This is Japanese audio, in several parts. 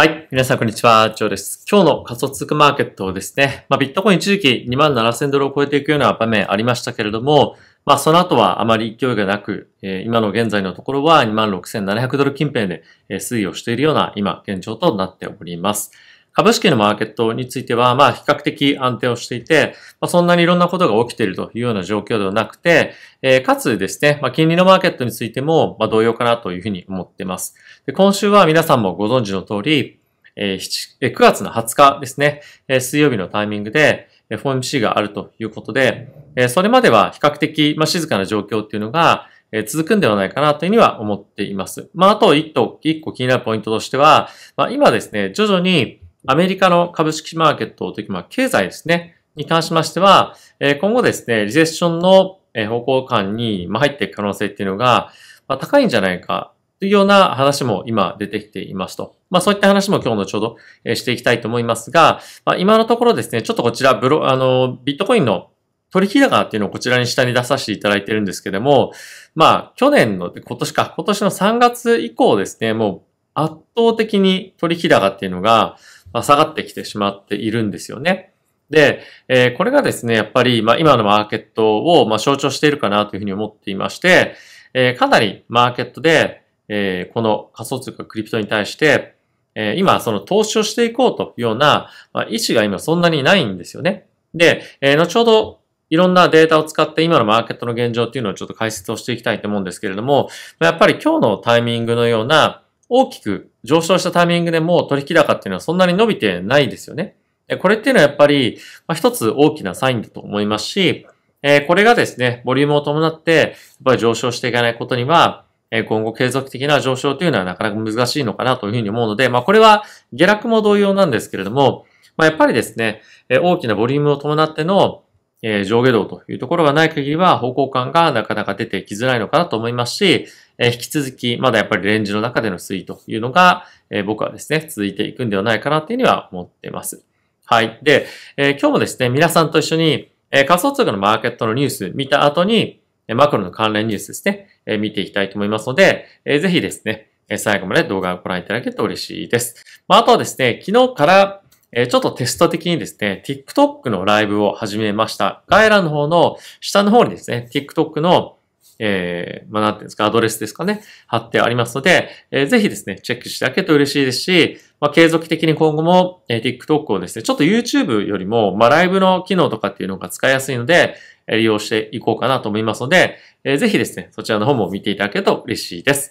はい。皆さん、こんにちは。ジョーです。今日の仮想通貨マーケットですね。まあ、ビットコイン一時期2万7000ドルを超えていくような場面ありましたけれども、まあ、その後はあまり勢いがなく、えー、今の現在のところは2万6700ドル近辺で推移をしているような今、現状となっております。株式のマーケットについては、まあ、比較的安定をしていて、まあ、そんなにいろんなことが起きているというような状況ではなくて、えー、かつですね、まあ、金利のマーケットについても、まあ、同様かなというふうに思っています。で今週は皆さんもご存知の通り、え9月の20日ですね、水曜日のタイミングで FOMC があるということで、それまでは比較的静かな状況っていうのが続くんではないかなというふうには思っています。まあ、あと一個気になるポイントとしては、まあ、今ですね、徐々にアメリカの株式マーケットというか、経済ですね、に関しましては、今後ですね、リセッションの方向感に入っていく可能性っていうのが高いんじゃないかというような話も今出てきていますと。まあそういった話も今日のちょうどしていきたいと思いますが、まあ、今のところですね、ちょっとこちらブロ、あの、ビットコインの取引高っていうのをこちらに下に出させていただいてるんですけども、まあ去年の、今年か、今年の3月以降ですね、もう圧倒的に取引高っていうのが、下がってきてしまっているんですよね。で、えこれがですね、やっぱり、ま今のマーケットを、ま象徴しているかなというふうに思っていまして、えかなりマーケットで、えこの仮想通貨クリプトに対して、え今その投資をしていこうというような、ま意思が今そんなにないんですよね。で、え後ほどいろんなデータを使って今のマーケットの現状っていうのをちょっと解説をしていきたいと思うんですけれども、やっぱり今日のタイミングのような、大きく上昇したタイミングでもう取引高っていうのはそんなに伸びてないですよね。これっていうのはやっぱり、ま一つ大きなサインだと思いますし、えこれがですね、ボリュームを伴って、やっぱり上昇していかないことには、え今後継続的な上昇というのはなかなか難しいのかなというふうに思うので、まあこれは下落も同様なんですけれども、まあやっぱりですね、え大きなボリュームを伴ってのえ上下動というところがない限りは方向感がなかなか出てきづらいのかなと思いますし、え引き続きまだやっぱりレンジの中での推移というのが、え僕はですね、続いていくんではないかなっていうには思っています。はい。で、え今日もですね、皆さんと一緒に、え仮想通貨のマーケットのニュース見た後に、マクロの関連ニュースですね、え見ていきたいと思いますので、えぜひですね、最後まで動画をご覧いただけると嬉しいです。まあ、あとはですね、昨日からえちょっとテスト的にですね、TikTok のライブを始めました。概要欄の方の下の方にですね、TikTok のえー、まあ、なんていうんですか、アドレスですかね、貼ってありますので、えー、ぜひですね、チェックしてあげると嬉しいですし、まあ、継続的に今後も、えー、TikTok をですね、ちょっと YouTube よりも、まあ、ライブの機能とかっていうのが使いやすいので、え利用していこうかなと思いますので、えー、ぜひですね、そちらの方も見ていただけると嬉しいです。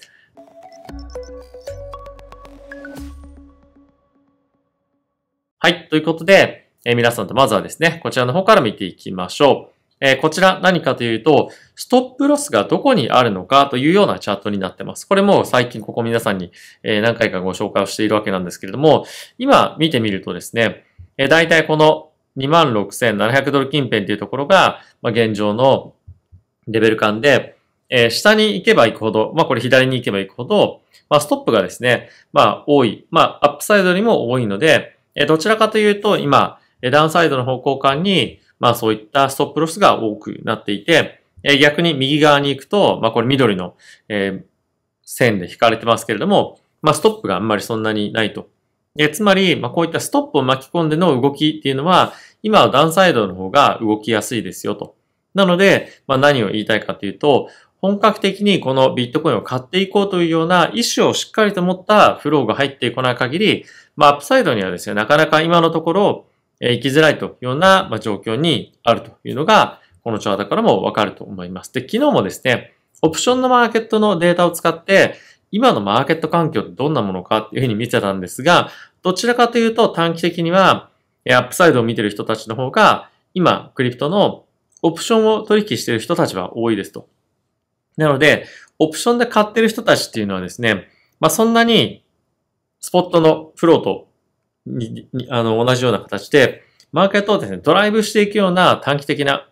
はい。ということで、えー、皆さんとまずはですね、こちらの方から見ていきましょう。えー、こちら何かというと、ストップロスがどこにあるのかというようなチャートになってます。これも最近ここ皆さんに、え何回かご紹介をしているわけなんですけれども、今見てみるとですね、えー、大体この26,700ドル近辺というところが、ま現状のレベル感で、え下に行けば行くほど、まあこれ左に行けば行くほど、まあストップがですね、まあ多い、まあアップサイドよりも多いので、えどちらかというと、今、ダウンサイドの方向感に、まあそういったストップロスが多くなっていて、え逆に右側に行くと、まあこれ緑の、え線で引かれてますけれども、まあストップがあんまりそんなにないと。えつまり、まあこういったストップを巻き込んでの動きっていうのは、今はダウンサイドの方が動きやすいですよと。なので、まあ何を言いたいかというと、本格的にこのビットコインを買っていこうというような意思をしっかりと持ったフローが入ってこない限り、まあ、アップサイドにはですね、なかなか今のところ、え行きづらいというような、まあ、状況にあるというのが、このチャートからもわかると思います。で、昨日もですね、オプションのマーケットのデータを使って、今のマーケット環境ってどんなものかっていうふうに見てたんですが、どちらかというと短期的には、アップサイドを見てる人たちの方が、今、クリプトのオプションを取引してる人たちは多いですと。なので、オプションで買ってる人たちっていうのはですね、まあそんなにスポットのフローとににあの同じような形で、マーケットをですね、ドライブしていくような短期的な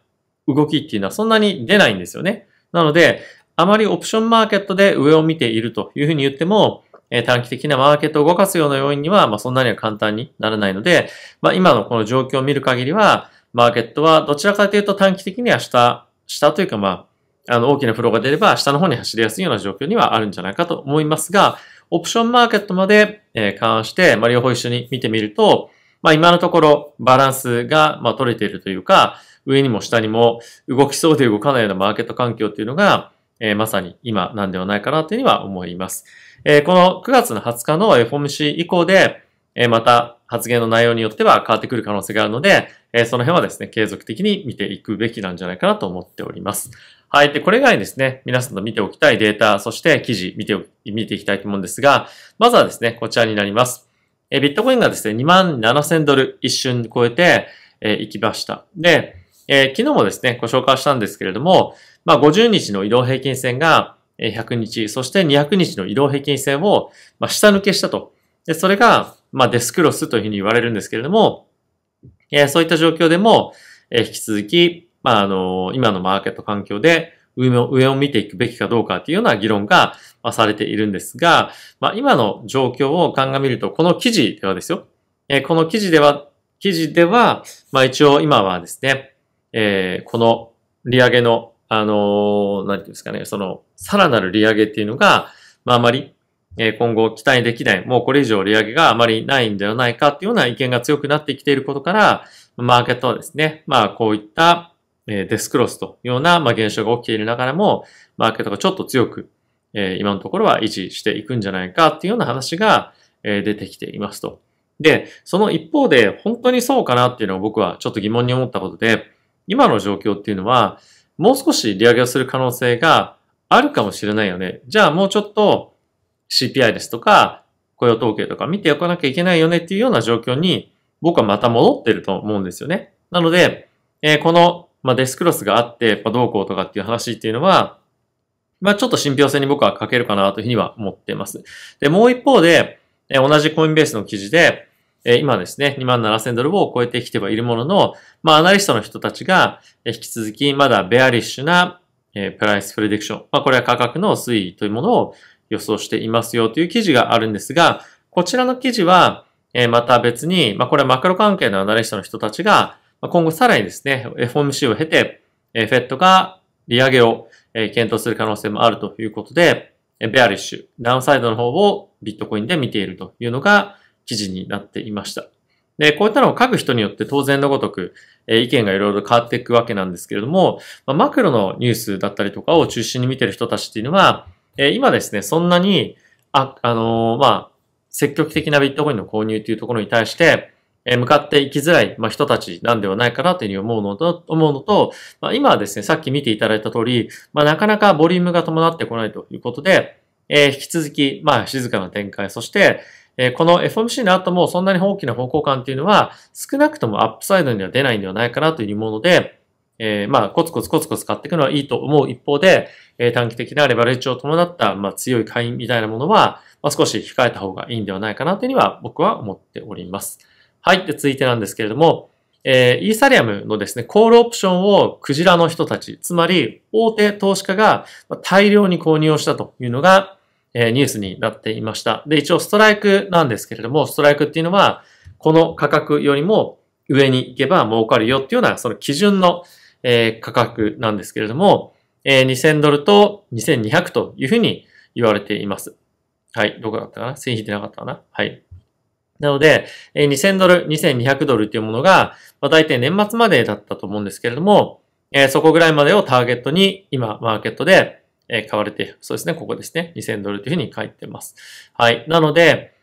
動きっていうのはそんなに出ないんですよね。なので、あまりオプションマーケットで上を見ているというふうに言っても、え短期的なマーケットを動かすような要因には、まあ、そんなには簡単にならないので、まあ、今のこの状況を見る限りは、マーケットはどちらかというと短期的には下、下というかまあ、あの大きなフローが出れば下の方に走りやすいような状況にはあるんじゃないかと思いますが、オプションマーケットまで、えー、関して、まあ、両方一緒に見てみると、まあ、今のところバランスが、まあ、取れているというか、上にも下にも動きそうで動かないようなマーケット環境というのが、えー、まさに今なんではないかなというふうには思います。えー、この9月の20日の FOMC 以降で、えー、また発言の内容によっては変わってくる可能性があるので、えー、その辺はですね、継続的に見ていくべきなんじゃないかなと思っております。はい。で、これ以外にですね、皆さんの見ておきたいデータ、そして記事見てお、見ていきたいと思うんですが、まずはですね、こちらになります。え、ビットコインがですね、2万7000ドル一瞬超えて、え行いきました。で、えー、昨日もですね、ご紹介したんですけれども、まあ、50日の移動平均線が100日、そして200日の移動平均線を、ま下抜けしたと。で、それが、まあ、デスクロスというふうに言われるんですけれども、えー、そういった状況でも、えー、引き続き、まあ、あの、今のマーケット環境で上を、上を見ていくべきかどうかっていうような議論が、まされているんですが、まあ、今の状況を鑑みると、この記事ではですよ。えこの記事では、記事では、まあ、一応今はですね、えー、この利上げの、あの何て言うんですかね、その、さらなる利上げっていうのが、まあ、あまり今後期待できない、もうこれ以上利上げがあまりないんではないかっていうような意見が強くなってきていることから、マーケットはですね、まあこういったえデスクロスというような、ま現象が起きているながらも、マーケットがちょっと強く、え今のところは維持していくんじゃないかっていうような話が、え出てきていますと。で、その一方で、本当にそうかなっていうのを僕はちょっと疑問に思ったことで、今の状況っていうのは、もう少し利上げをする可能性があるかもしれないよね。じゃあもうちょっと CPI ですとか、雇用統計とか見ておかなきゃいけないよねっていうような状況に、僕はまた戻ってると思うんですよね。なので、えこのまあ、デスクロスがあって、やっぱどうこうとかっていう話っていうのは、まあ、ちょっと信憑性に僕は欠けるかなというふうには思っています。で、もう一方で、え同じコインベースの記事で、え今ですね、2万7000ドルを超えてきてはいるものの、まあ、アナリストの人たちが、え引き続きまだベアリッシュな、えプライスプレディクション。まあ、これは価格の推移というものを予想していますよという記事があるんですが、こちらの記事は、えまた別に、まあ、これはマクロ関係のアナリストの人たちが、今後さらにですね、FOMC を経て、FED が利上げを検討する可能性もあるということで、ベアリッシュ、ダウンサイドの方をビットコインで見ているというのが記事になっていました。で、こういったのを書く人によって当然のごとく意見がいろいろ変わっていくわけなんですけれども、マクロのニュースだったりとかを中心に見てる人たちっていうのは、今ですね、そんなに、あ、あのまあ、積極的なビットコインの購入というところに対して、向かっていきづらい、ま人たちなんではないかなというふうに思うのと、思うのと、ま今はですね、さっき見ていただいた通り、まなかなかボリュームが伴ってこないということで、え引き続き、まあ、静かな展開、そして、えこの FOMC の後もそんなに大きな方向感っていうのは少なくともアップサイドには出ないんではないかなというもので、えー、まあコツコツコツコツ買っていくのはいいと思う一方で、えー、短期的なレバレッジを伴った、まあ、強い会員みたいなものは、まあ、少し控えた方がいいんではないかなというには僕は思っております。はい。で、続いてなんですけれども、えー、イーサリアムのですね、コールオプションをクジラの人たち、つまり大手投資家が大量に購入をしたというのが、えー、ニュースになっていました。で、一応ストライクなんですけれども、ストライクっていうのは、この価格よりも上に行けば儲かるよっていうような、その基準の、えー、価格なんですけれども、えー、2000ドルと2200というふうに言われています。はい。どこだったかな線引いてなかったかなはい。なので、2000ドル、2200ドルっていうものが、大体年末までだったと思うんですけれども、そこぐらいまでをターゲットに、今、マーケットで、買われて、そうですね、ここですね、2000ドルというふうに書いてます。はい。なので、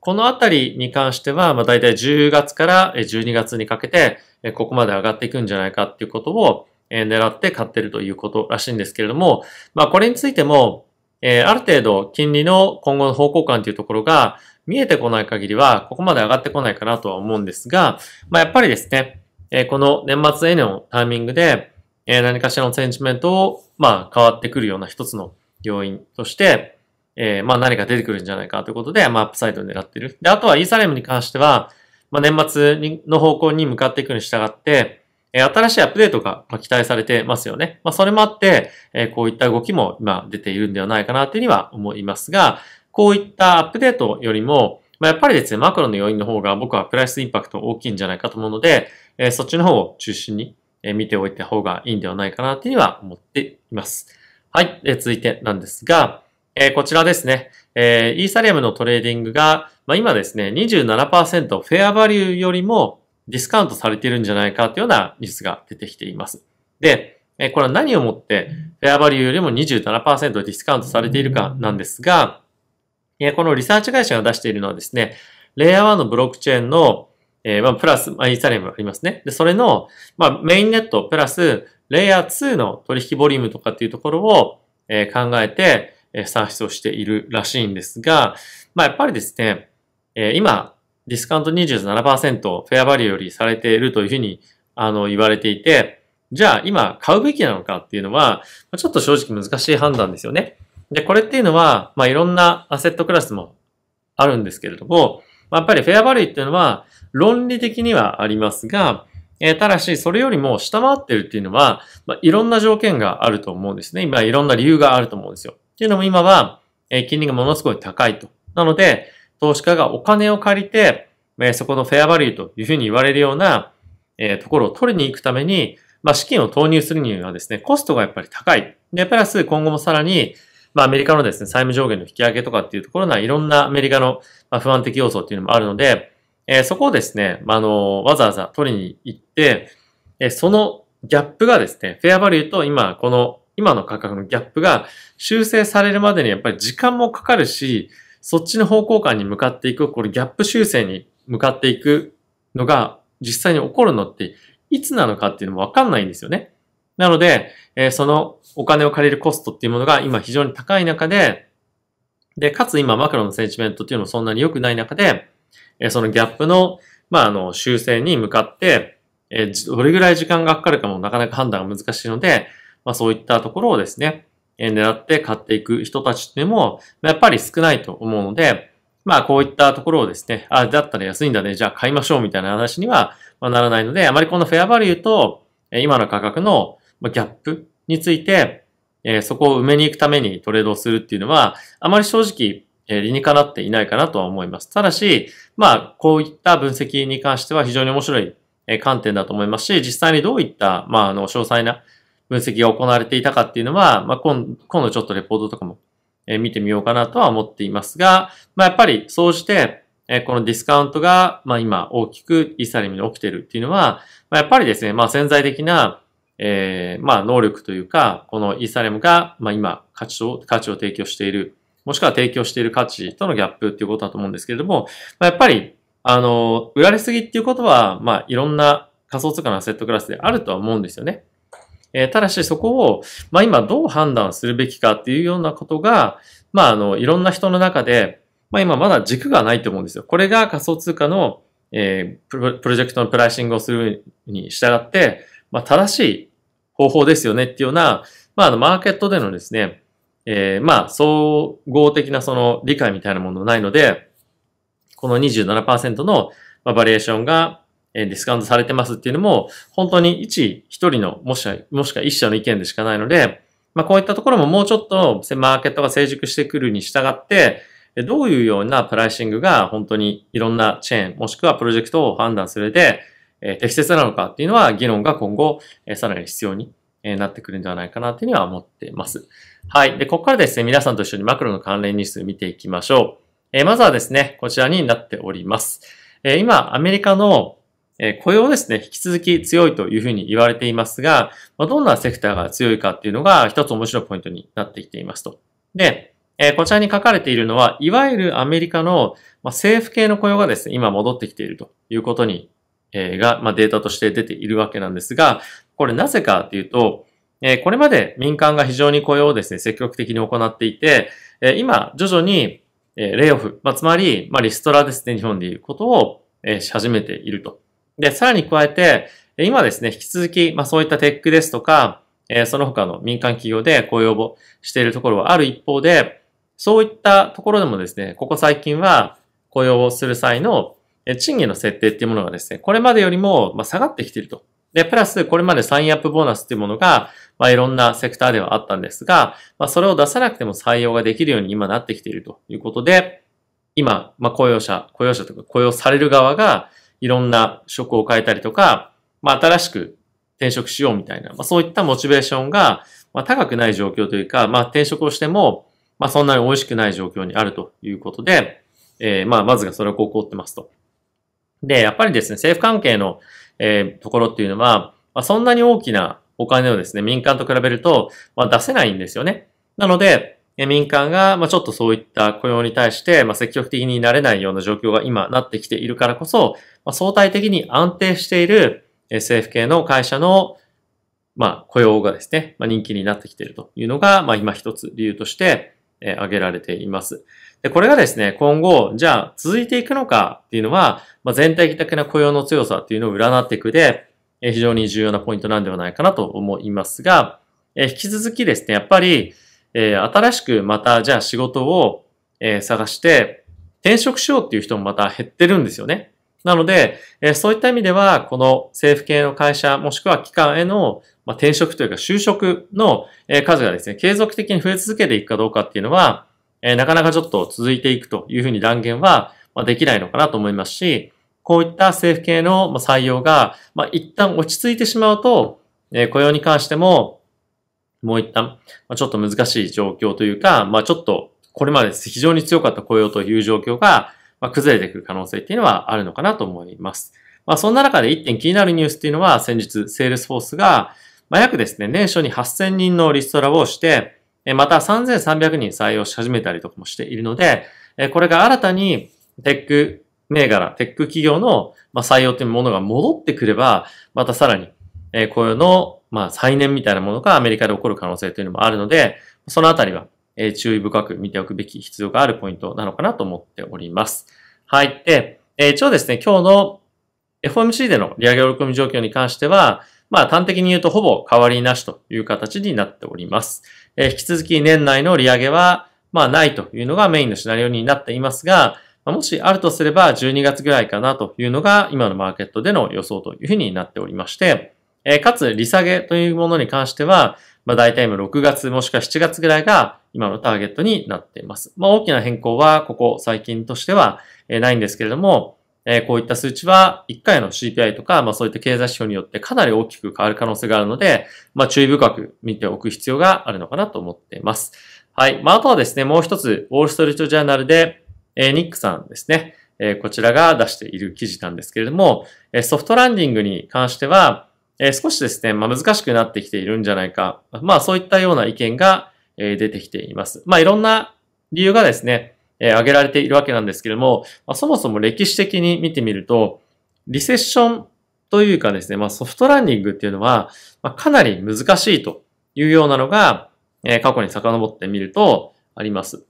このあたりに関しては、大体10月から12月にかけて、ここまで上がっていくんじゃないかっていうことを、狙って買ってるということらしいんですけれども、まあ、これについても、ある程度、金利の今後の方向感というところが、見えてこない限りは、ここまで上がってこないかなとは思うんですが、まあ、やっぱりですね、えこの年末へのタイミングで、え何かしらのセンチメントを、まあ、変わってくるような一つの要因として、えまあ、何か出てくるんじゃないかということで、まあ、アップサイドを狙っている。で、あとはイーサレムに関しては、まあ、年末の方向に向かっていくに従って、新しいアップデートが期待されてますよね。まあ、それもあって、こういった動きも今出ているんではないかなというには思いますが、こういったアップデートよりも、まやっぱりですね、マクロの要因の方が僕はプライスインパクト大きいんじゃないかと思うので、えそっちの方を中心に見ておいた方がいいんではないかなというには思っています。はい。え続いてなんですが、えこちらですね。えイーサリアムのトレーディングが、ま今ですね、27%フェアバリューよりもディスカウントされているんじゃないかというようなニュースが出てきています。で、えこれは何をもってフェアバリューよりも27%ディスカウントされているかなんですが、えこのリサーチ会社が出しているのはですね、レイヤー1のブロックチェーンの、えー、まあ、プラス、まあ、イーサリアムありますね。で、それの、まあ、メインネットプラス、レイヤー2の取引ボリュームとかっていうところを、えー、考えて、えー、算出をしているらしいんですが、まあ、やっぱりですね、え今、ディスカウント27%、フェアバリューよりされているというふうに、あの、言われていて、じゃあ今買うべきなのかっていうのは、ちょっと正直難しい判断ですよね。で、これっていうのは、まあ、いろんなアセットクラスもあるんですけれども、やっぱりフェアバリューっていうのは論理的にはありますが、えただし、それよりも下回ってるっていうのは、まあ、いろんな条件があると思うんですね。今、いろんな理由があると思うんですよ。っていうのも今は、え金利がものすごい高いと。なので、投資家がお金を借りて、えそこのフェアバリューというふうに言われるような、えところを取りに行くために、まあ、資金を投入するにはですね、コストがやっぱり高い。で、プラス今後もさらに、まあ、アメリカのですね、債務上限の引き上げとかっていうところな、いろんなアメリカの不安的要素っていうのもあるので、えー、そこをですね、まあ、あの、わざわざ取りに行って、えー、そのギャップがですね、フェアバリューと今、この、今の価格のギャップが修正されるまでにやっぱり時間もかかるし、そっちの方向感に向かっていく、これギャップ修正に向かっていくのが実際に起こるのっていつなのかっていうのもわかんないんですよね。なので、えー、そのお金を借りるコストっていうものが今非常に高い中で、で、かつ今マクロのセンチメントっていうのもそんなに良くない中で、えそのギャップの、まあ、あの、修正に向かって、えどれぐらい時間がかかるかもなかなか判断が難しいので、まあそういったところをですね、え狙って買っていく人たちっていうのも、やっぱり少ないと思うので、まあこういったところをですね、あ、だったら安いんだね、じゃあ買いましょうみたいな話にはならないので、あまりこのフェアバリューと今の価格のギャップについて、えー、そこを埋めに行くためにトレードをするっていうのは、あまり正直、えー、理にかなっていないかなとは思います。ただし、まあ、こういった分析に関しては非常に面白い、え観点だと思いますし、実際にどういった、まあ、あの、詳細な分析が行われていたかっていうのは、まあ、今今度ちょっとレポートとかも、えー、見てみようかなとは思っていますが、まあ、やっぱり、そうして、えー、このディスカウントが、まあ、今大きくイーサリムに起きてるっていうのは、まあ、やっぱりですね、まあ、潜在的なえー、まあ、能力というか、このイーサレムが、まあ、今、価値を、価値を提供している、もしくは提供している価値とのギャップっていうことだと思うんですけれども、まあ、やっぱり、あの、売られすぎっていうことは、まあ、いろんな仮想通貨のアセットクラスであるとは思うんですよね。えー、ただし、そこを、まあ、今どう判断するべきかっていうようなことが、まあ、あの、いろんな人の中で、まあ、今まだ軸がないと思うんですよ。これが仮想通貨の、えー、プロジェクトのプライシングをするに従って、まあ、正しい方法ですよねっていうような、まあ、あの、マーケットでのですね、えー、まあ、総合的なその理解みたいなものもないので、この27%のバリエーションがディスカウントされてますっていうのも、本当に1、1人の、もしもしくは1社の意見でしかないので、まあ、こういったところももうちょっとマーケットが成熟してくるに従って、どういうようなプライシングが本当にいろんなチェーンもしくはプロジェクトを判断するで、え適切なのかっていうのは議論が今後、えさらに必要になってくるんではないかなっていうには思っています。はい。で、ここからですね、皆さんと一緒にマクロの関連ニュース見ていきましょう。えまずはですね、こちらになっております。え今、アメリカの雇用ですね、引き続き強いというふうに言われていますが、どんなセクターが強いかっていうのが一つ面白いポイントになってきていますと。で、えこちらに書かれているのは、いわゆるアメリカの政府系の雇用がですね、今戻ってきているということにえが、まあ、データとして出ているわけなんですが、これなぜかっていうと、えこれまで民間が非常に雇用をですね、積極的に行っていて、え今、徐々に、えレイオフ、まあ、つまり、まあ、リストラですね、日本でいうことを、えし始めていると。で、さらに加えて、今ですね、引き続き、まあ、そういったテックですとか、えその他の民間企業で雇用をしているところはある一方で、そういったところでもですね、ここ最近は雇用をする際のえ賃金の設定っていうものがですね、これまでよりも、ま下がってきていると。で、プラス、これまでサインアップボーナスっていうものが、まあ、いろんなセクターではあったんですが、まあ、それを出さなくても採用ができるように今なってきているということで、今、まあ、雇用者、雇用者とか雇用される側が、いろんな職を変えたりとか、まあ、新しく転職しようみたいな、まあ、そういったモチベーションが、まあ、高くない状況というか、まあ、転職をしても、まあ、そんなに美味しくない状況にあるということで、えー、まあ、まずがそれをこう起ってますと。で、やっぱりですね、政府関係の、えー、ところっていうのは、まあ、そんなに大きなお金をですね、民間と比べると、まあ、出せないんですよね。なので、民間が、まあ、ちょっとそういった雇用に対して、まあ、積極的になれないような状況が今なってきているからこそ、まあ、相対的に安定している政府系の会社の、まあ、雇用がですね、まあ、人気になってきているというのが、まあ、今一つ理由として挙げられています。で、これがですね、今後、じゃあ続いていくのかっていうのは、まあ、全体的な雇用の強さっていうのを占っていくで、え非常に重要なポイントなんではないかなと思いますが、え引き続きですね、やっぱり、え新しくまた、じゃあ仕事を、え探して、転職しようっていう人もまた減ってるんですよね。なので、えそういった意味では、この政府系の会社、もしくは機関への、ま転職というか就職の、え数がですね、継続的に増え続けていくかどうかっていうのは、えー、なかなかちょっと続いていくというふうに断言は、まあ、できないのかなと思いますし、こういった政府系の採用が、まあ、一旦落ち着いてしまうと、えー、雇用に関しても、もう一旦、まあ、ちょっと難しい状況というか、まあ、ちょっとこれまで非常に強かった雇用という状況が、まあ、崩れてくる可能性っていうのはあるのかなと思います。まあ、そんな中で一点気になるニュースっていうのは、先日、セールスフォースが、まあ、約ですね、年初に8000人のリストラをして、また3300人採用し始めたりとかもしているので、これが新たにテック銘柄、テック企業の採用というものが戻ってくれば、またさらに雇用の再燃みたいなものがアメリカで起こる可能性というのもあるので、そのあたりは注意深く見ておくべき必要があるポイントなのかなと思っております。はい。で、一応ですね、今日の FOMC での利上げ折り込み状況に関しては、まあ端的に言うとほぼ変わりなしという形になっております。えー、引き続き年内の利上げは、まあないというのがメインのシナリオになっていますが、もしあるとすれば12月ぐらいかなというのが今のマーケットでの予想というふうになっておりまして、えかつ利下げというものに関しては、まあ大体今6月もしくは7月ぐらいが今のターゲットになっています。まあ大きな変更はここ最近としてはないんですけれども、えー、こういった数値は1回の CPI とか、まあそういった経済指標によってかなり大きく変わる可能性があるので、まあ注意深く見ておく必要があるのかなと思っています。はい。まああとはですね、もう一つ、ウォールストリートジャーナルで、えー、ニックさんですね、えー、こちらが出している記事なんですけれども、えソフトランディングに関しては、え少しですね、まあ難しくなってきているんじゃないか。まあそういったような意見が、え出てきています。まあいろんな理由がですね、え挙げられているわけなんですけれども、まそもそも歴史的に見てみると、リセッションというかですね、まソフトランニングっていうのは、まかなり難しいというようなのが、え過去に遡ってみるとあります。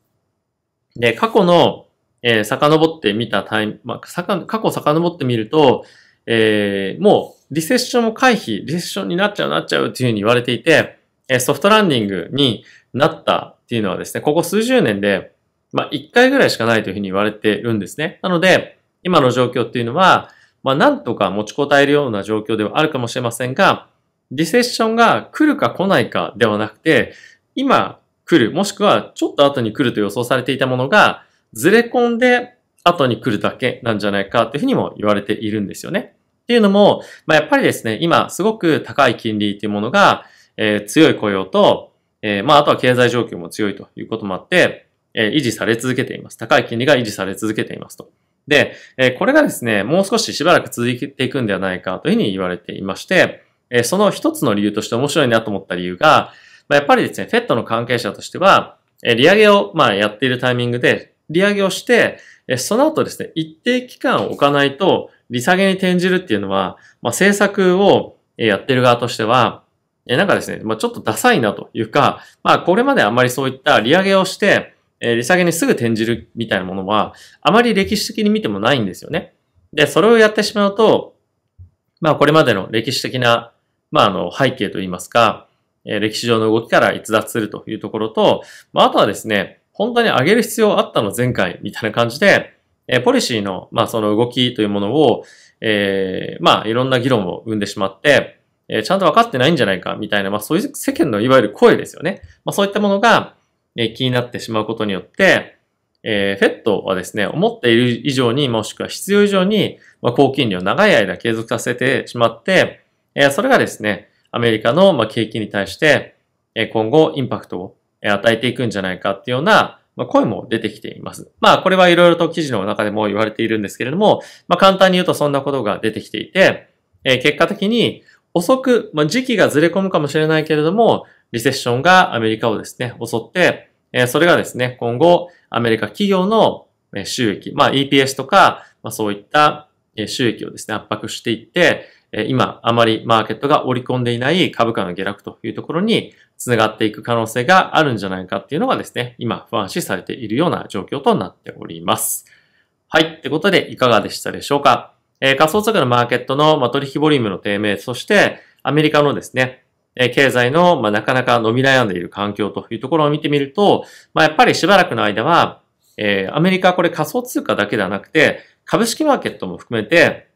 で、過去の、えー、遡ってみたタイム、まあ、さか過去遡ってみると、えー、もうリセッションを回避、リセッションになっちゃうなっちゃうっていうふうに言われていて、えソフトランディングになったっていうのはですね、ここ数十年でまあ、1回ぐらいしかないというふうに言われているんですね。なので、今の状況っていうのは、まあ、なんとか持ちこたえるような状況ではあるかもしれませんが、リセッションが来るか来ないかではなくて、今来る、もしくはちょっと後に来ると予想されていたものが、ずれ込んで後に来るだけなんじゃないかというふうにも言われているんですよね。っていうのも、まあ、やっぱりですね、今すごく高い金利っていうものが、えー、強い雇用と、えー、まあ、あとは経済状況も強いということもあって、え維持され続けています。高い金利が維持され続けていますと。で、えこれがですね、もう少ししばらく続いていくんではないかというふうに言われていまして、えその一つの理由として面白いなと思った理由が、やっぱりですね、FED の関係者としては、え利上げを、まやっているタイミングで、利上げをして、えその後ですね、一定期間を置かないと、利下げに転じるっていうのは、ま政策をやってる側としては、えなんかですね、まちょっとダサいなというか、まあ、これまであんまりそういった利上げをして、え利下げにすぐ転じるみたいなものは、あまり歴史的に見てもないんですよね。で、それをやってしまうと、まあこれまでの歴史的な、まああの背景といいますか、え歴史上の動きから逸脱するというところと、まああとはですね、本当に上げる必要あったの前回みたいな感じで、えポリシーの、まあその動きというものを、えー、まあいろんな議論を生んでしまって、えちゃんと分かってないんじゃないかみたいな、まあそういう世間のいわゆる声ですよね。まあそういったものが、え気になってしまうことによって、えー、ェットはですね、思っている以上にもしくは必要以上に、まあ、高金利を長い間継続させてしまって、えー、それがですね、アメリカの、まあ、景気に対して、えー、今後インパクトを与えていくんじゃないかっていうような、まあ、声も出てきています。まあ、これはいろいろと記事の中でも言われているんですけれども、まあ、簡単に言うとそんなことが出てきていて、えー、結果的に遅く、まあ、時期がずれ込むかもしれないけれども、リセッションがアメリカをですね、襲って、えそれがですね、今後、アメリカ企業の収益、まあ EPS とか、まあそういった収益をですね、圧迫していって、今、あまりマーケットが織り込んでいない株価の下落というところに繋がっていく可能性があるんじゃないかっていうのがですね、今、不安視されているような状況となっております。はい。ってことで、いかがでしたでしょうかえ仮想通貨のマーケットの、ま取引ボリュームの低迷、そしてアメリカのですね、え経済の、まあ、なかなか伸び悩んでいる環境というところを見てみると、まあ、やっぱりしばらくの間は、えー、アメリカはこれ仮想通貨だけではなくて、株式マーケットも含めて、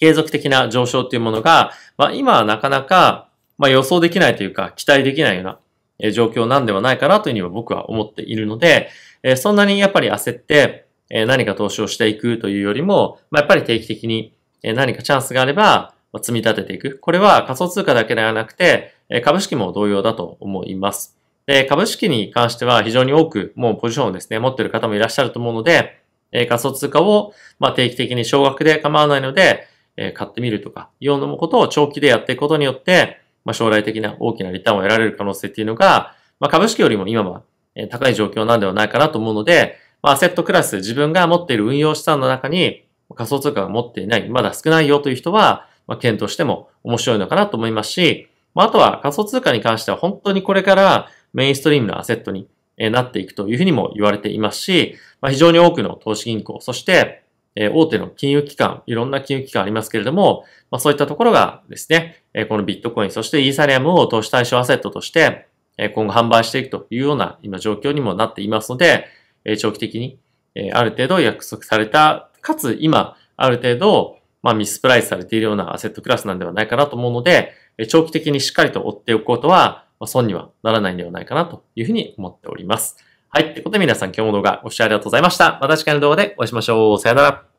継続的な上昇というものが、まあ、今はなかなか、まあ、予想できないというか、期待できないような、え状況なんではないかなというふうには僕は思っているので、えそんなにやっぱり焦って、え何か投資をしていくというよりも、まあ、やっぱり定期的に、え何かチャンスがあれば、積み立てていく。これは仮想通貨だけではなくて、株式も同様だと思います。で、株式に関しては非常に多く、もうポジションをですね、持っている方もいらっしゃると思うので、え仮想通貨を、ま定期的に少額で構わないので、え買ってみるとか、いうのことを長期でやっていくことによって、ま将来的な大きなリターンを得られる可能性っていうのが、ま株式よりも今は高い状況なんではないかなと思うので、まアセットクラス、自分が持っている運用資産の中に仮想通貨が持っていない、まだ少ないよという人は、まあ、検討しても面白いのかなと思いますし、まあ、あとは仮想通貨に関しては本当にこれからメインストリームのアセットになっていくというふうにも言われていますし、まあ、非常に多くの投資銀行、そして、え大手の金融機関、いろんな金融機関ありますけれども、まあ、そういったところがですね、えこのビットコイン、そしてイーサリアムを投資対象アセットとして、え今後販売していくというような今状況にもなっていますので、え長期的に、えある程度約束された、かつ今、ある程度、まあ、ミスプライスされているようなアセットクラスなんではないかなと思うので、長期的にしっかりと追っておくことは、ま損にはならないんではないかなというふうに思っております。はい。ってことで皆さん今日も動画ご視聴ありがとうございました。また次回の動画でお会いしましょう。さよなら。